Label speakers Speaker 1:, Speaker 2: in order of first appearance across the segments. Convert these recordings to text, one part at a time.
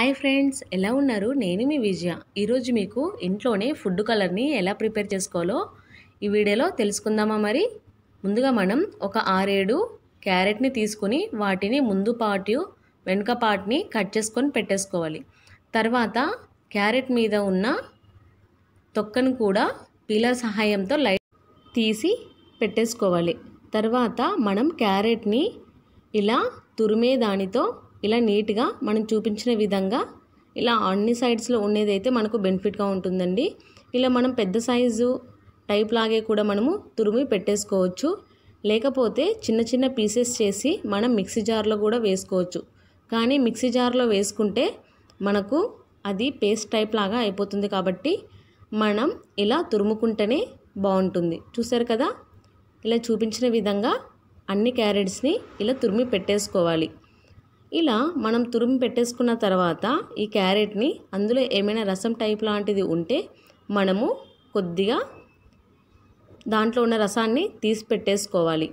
Speaker 1: Hi friends ఎలా ఉన్నారు నేను మీ విజయ ఈరోజు మీకు ఇంట్లోనే ఫుడ్ కలర్ని ఎలా ప్రిపేర్ చేసుకోవాలో ఈ వీడియోలో తెలుసుకుందామా మరి ముందుగా మనం ఒక ఆరేడు క్యారెట్ని తీసుకుని వాటిని ముందు పాటు వెనుక పాటుని కట్ చేసుకొని పెట్టేసుకోవాలి తర్వాత క్యారెట్ మీద ఉన్న తొక్కను కూడా పీలర్ సహాయంతో లైట్ తీసి పెట్టేసుకోవాలి తర్వాత మనం క్యారెట్ని ఇలా తురిమే దానితో ఇలా నీట్గా మనం చూపించిన విధంగా ఇలా అన్ని సైడ్స్లో ఉండేదైతే మనకు బెనిఫిట్గా ఉంటుందండి ఇలా మనం పెద్ద సైజు టైప్ లాగే కూడా మనము తురిమి పెట్టేసుకోవచ్చు లేకపోతే చిన్న చిన్న పీసెస్ చేసి మనం మిక్సీ జార్లో కూడా వేసుకోవచ్చు కానీ మిక్సీ జార్లో వేసుకుంటే మనకు అది పేస్ట్ టైప్ లాగా అయిపోతుంది కాబట్టి మనం ఇలా తురుముకుంటేనే బాగుంటుంది చూసారు కదా ఇలా చూపించిన విధంగా అన్ని క్యారెట్స్ని ఇలా తురిమి పెట్టేసుకోవాలి ఇలా మనం తురుము పెట్టేసుకున్న తర్వాత ఈ క్యారెట్ని అందులో ఏమైనా రసం టైప్ లాంటిది ఉంటే మనము కొద్దిగా దాంట్లో ఉన్న రసాన్ని తీసి పెట్టేసుకోవాలి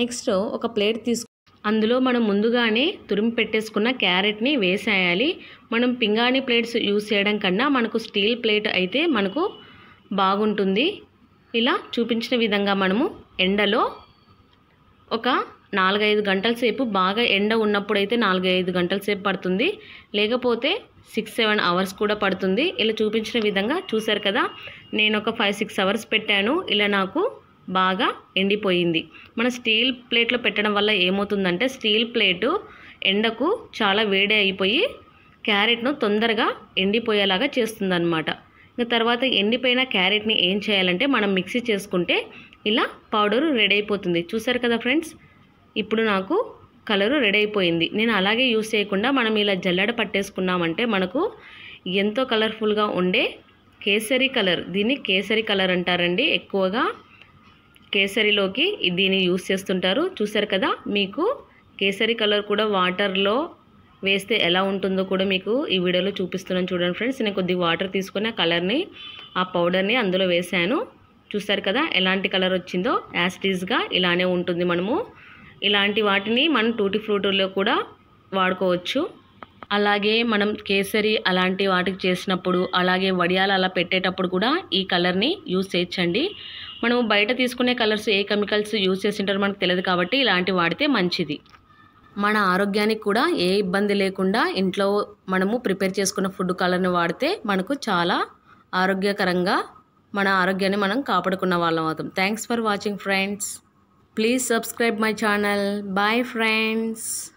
Speaker 1: నెక్స్ట్ ఒక ప్లేట్ తీసుకు అందులో మనం ముందుగానే తురిమి పెట్టేసుకున్న క్యారెట్ని వేసేయాలి మనం పింగాణి ప్లేట్స్ యూస్ చేయడం కన్నా మనకు స్టీల్ ప్లేట్ అయితే మనకు బాగుంటుంది ఇలా చూపించిన విధంగా మనము ఎండలో ఒక నాలుగైదు గంటల సేపు బాగా ఎండ ఉన్నప్పుడైతే నాలుగైదు గంటల సేపు పడుతుంది లేకపోతే సిక్స్ సెవెన్ అవర్స్ కూడా పడుతుంది ఇలా చూపించిన విధంగా చూసారు కదా నేను ఒక ఫైవ్ సిక్స్ అవర్స్ పెట్టాను ఇలా నాకు బాగా ఎండిపోయింది మన స్టీల్ ప్లేట్లో పెట్టడం వల్ల ఏమవుతుందంటే స్టీల్ ప్లేటు ఎండకు చాలా వేడి అయిపోయి క్యారెట్ను తొందరగా ఎండిపోయేలాగా చేస్తుందన్నమాట ఇంకా తర్వాత ఎండిపోయిన క్యారెట్ని ఏం చేయాలంటే మనం మిక్సీ చేసుకుంటే ఇలా పౌడరు రెడీ అయిపోతుంది చూసారు కదా ఫ్రెండ్స్ ఇప్పుడు నాకు కలరు రెడీ అయిపోయింది నేను అలాగే యూస్ చేయకుండా మనం ఇలా జల్లెడ పట్టేసుకున్నామంటే మనకు ఎంతో కలర్ఫుల్గా ఉండే కేసరి కలర్ దీన్ని కేసరి కలర్ అంటారండి ఎక్కువగా కేసరిలోకి దీన్ని యూస్ చేస్తుంటారు చూసారు కదా మీకు కేసరి కలర్ కూడా వాటర్లో వేస్తే ఎలా ఉంటుందో కూడా మీకు ఈ వీడియోలో చూపిస్తున్నాను చూడండి ఫ్రెండ్స్ నేను కొద్దిగా వాటర్ తీసుకుని ఆ కలర్ని ఆ పౌడర్ని అందులో వేశాను చూసారు కదా ఎలాంటి కలర్ వచ్చిందో యాసిటీస్గా ఇలానే ఉంటుంది మనము ఇలాంటి వాటిని మనం టూటీ ఫ్రూటీలో కూడా వాడుకోవచ్చు అలాగే మనం కేసరి అలాంటి వాటికి చేసినప్పుడు అలాగే వడియాలు అలా పెట్టేటప్పుడు కూడా ఈ కలర్ని యూజ్ చేయొచ్చండి మనం బయట తీసుకునే కలర్స్ ఏ కెమికల్స్ యూజ్ చేసింటారో మనకు తెలియదు కాబట్టి ఇలాంటివి వాడితే మంచిది మన ఆరోగ్యానికి కూడా ఏ ఇబ్బంది లేకుండా ఇంట్లో మనము ప్రిపేర్ చేసుకున్న ఫుడ్ కలర్ని వాడితే మనకు చాలా ఆరోగ్యకరంగా మన ఆరోగ్యాన్ని మనం కాపాడుకున్న వాళ్ళం అవుతాం thanks for watching friends Please subscribe my channel. Bye friends.